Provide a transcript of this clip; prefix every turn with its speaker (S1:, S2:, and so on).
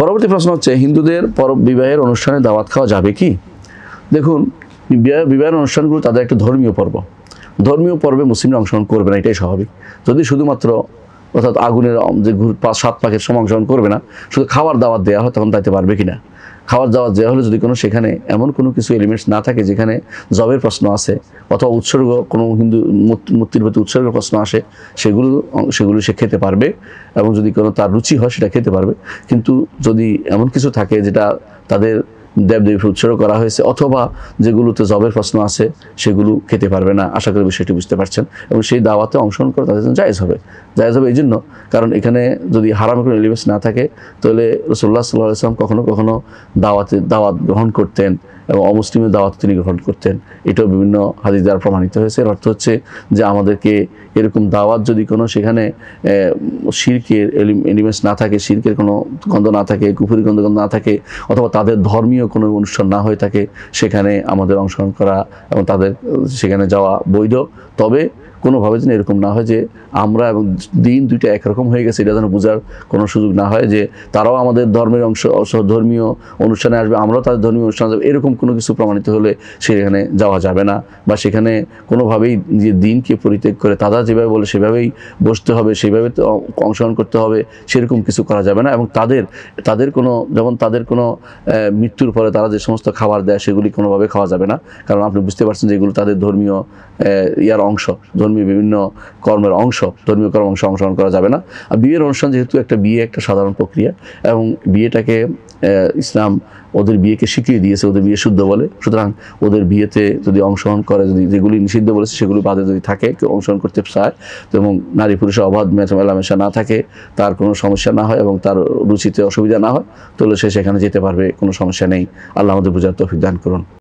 S1: পরবর্তী প্রশ্ন হচ্ছে হিন্দুদের পর বিবাহের অনুষ্ঠানে দাওয়াত খাওয়া যাবে কি দেখুন বিবাহের অনুষ্ঠানগুলো তাদের একটা ধর্মীয় পর্ব ধর্মীয় পর্বে মুসলিমরা অংশগ্রহণ করবে না এটাই স্বাভাবিক যদি শুধুমাত্র অর্থাৎ আগুনের যে সাত পাখের সময় অংশগ্রহণ করবে না শুধু খাবার দাওয়াত দেওয়া হয় তখন দাইতে পারবে কিনা খাওয়ার দাওয়ার যা হলে যদি কোনো সেখানে এমন কোনো কিছু এলিমেন্টস না থাকে যেখানে জবের প্রশ্ন আছে অথবা উৎসর্গ কোনো হিন্দু মূর্তির প্রতি উৎসর্গ প্রশ্ন আসে সেগুলো সেগুলো সে খেতে পারবে এবং যদি কোনো তার রুচি হয় সেটা খেতে পারবে কিন্তু যদি এমন কিছু থাকে যেটা তাদের দেবদেবীকে উৎসর্গ করা হয়েছে অথবা যেগুলোতে জবের প্রশ্ন আছে সেগুলো খেতে পারবে না আশা করি বিষয়টি বুঝতে পারছেন এবং সেই দাওয়াতে অংশগ্রহণ করে তাদের জন্য জায়জ হবে জায়জ হবে এই জন্য কারণ এখানে যদি হারাম কোনো এলিমেন্টস না থাকে তাহলে রসোল্লা সাল্লাহ ইসলাম কখনো কখনও দাওয়াতে দাওয়াত গ্রহণ করতেন এবং অমুসলিমের দাওয়াত তিনি গ্রহণ করতেন এটাও বিভিন্ন হাদিস দ্বারা প্রমাণিত হয়েছে এর অর্থ হচ্ছে যে আমাদেরকে এরকম দাওয়াত যদি কোনো সেখানে শিরকের এলিমেন্টস না থাকে শিরকের কোনো গন্ধ না থাকে কুফুরি গন্ধ গন্ধ না থাকে অথবা তাদের ধর্মীয় ধর্মীয় কোনো অনুষ্ঠান না হয়ে থাকে সেখানে আমাদের অংশগ্রহণ করা এবং তাদের সেখানে যাওয়া বৈধ তবে কোনোভাবে যেন এরকম না হয় যে আমরা এবং দিন দুইটা একরকম হয়ে গেছে এটা যেন বোঝার কোনো সুযোগ না হয় যে তারাও আমাদের ধর্মের অংশ ধর্মীয় অনুষ্ঠানে আসবে আমরাও তাদের ধর্মীয় অনুষ্ঠানে যাবে এরকম কোনো কিছু প্রমাণিত হলে সেখানে যাওয়া যাবে না বা সেখানে কোনোভাবেই যে দিনকে পরিত্যাগ করে তারা যেভাবে বলে সেভাবেই বসতে হবে সেভাবে অংশগ্রহণ করতে হবে সেরকম কিছু করা যাবে না এবং তাদের তাদের কোনো যেমন তাদের কোনো মৃত্যুর মৃত্যুর পরে তারা যে সমস্ত খাবার দেয় সেগুলি কোনোভাবে খাওয়া যাবে না কারণ আপনি বুঝতে পারছেন যে এগুলো তাদের ধর্মীয় ইয়ার অংশ ধর্মীয় বিভিন্ন কর্মের অংশ ধর্মীয় কর্ম অংশ অংশগ্রহণ করা যাবে না আর বিয়ের অনুষ্ঠান যেহেতু একটা বিয়ে একটা সাধারণ প্রক্রিয়া এবং বিয়েটাকে ইসলাম ওদের বিয়েকে স্বীকৃতি দিয়েছে ওদের বিয়ে শুদ্ধ বলে সুতরাং ওদের বিয়েতে যদি অংশগ্রহণ করে যদি যেগুলি নিষিদ্ধ বলেছে সেগুলি বাদে যদি থাকে কেউ অংশগ্রহণ করতে চায় এবং নারী পুরুষের অবাধ মেলামেশা না থাকে তার কোনো সমস্যা না হয় এবং তার রুচিতে অসুবিধা না হয় তাহলে সে সেখানে যেতে পারবে কোনো সমস্যা নেই নাই আল্লাহ আমাদের বোঝার তৌফিক দান করুন